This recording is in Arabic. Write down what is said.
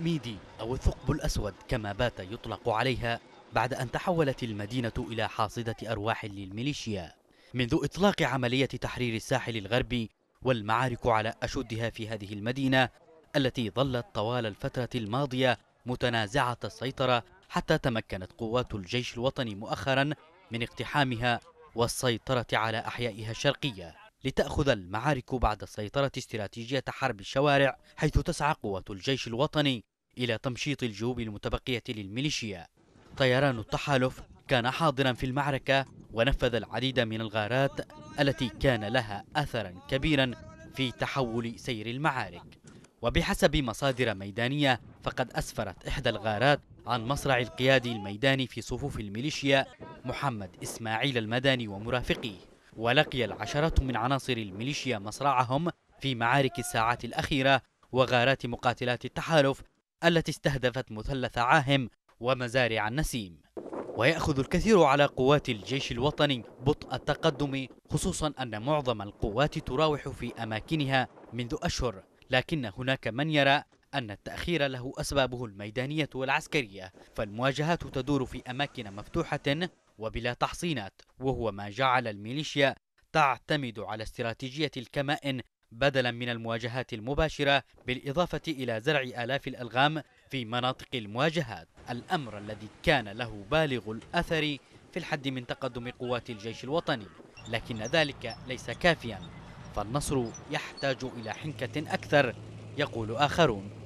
ميدي أو الثقب الأسود كما بات يطلق عليها بعد أن تحولت المدينة إلى حاصدة أرواح للميليشيا منذ إطلاق عملية تحرير الساحل الغربي والمعارك على أشدها في هذه المدينة التي ظلت طوال الفترة الماضية متنازعة السيطرة حتى تمكنت قوات الجيش الوطني مؤخرا من اقتحامها والسيطرة على أحيائها الشرقية لتأخذ المعارك بعد السيطرة استراتيجية حرب الشوارع حيث تسعى قوة الجيش الوطني إلى تمشيط الجيوب المتبقية للميليشيا طيران التحالف كان حاضرا في المعركة ونفذ العديد من الغارات التي كان لها أثرا كبيرا في تحول سير المعارك وبحسب مصادر ميدانية فقد أسفرت إحدى الغارات عن مصرع القيادي الميداني في صفوف الميليشيا محمد إسماعيل المداني ومرافقيه ولقي العشرات من عناصر الميليشيا مصرعهم في معارك الساعات الأخيرة وغارات مقاتلات التحالف التي استهدفت مثلث عاهم ومزارع النسيم ويأخذ الكثير على قوات الجيش الوطني بطء التقدم خصوصا أن معظم القوات تراوح في أماكنها منذ أشهر لكن هناك من يرى أن التأخير له أسبابه الميدانية والعسكرية فالمواجهات تدور في أماكن مفتوحة وبلا تحصينات وهو ما جعل الميليشيا تعتمد على استراتيجية الكمائن بدلا من المواجهات المباشرة بالإضافة إلى زرع آلاف الألغام في مناطق المواجهات الأمر الذي كان له بالغ الأثر في الحد من تقدم قوات الجيش الوطني لكن ذلك ليس كافيا فالنصر يحتاج إلى حنكة أكثر يقول آخرون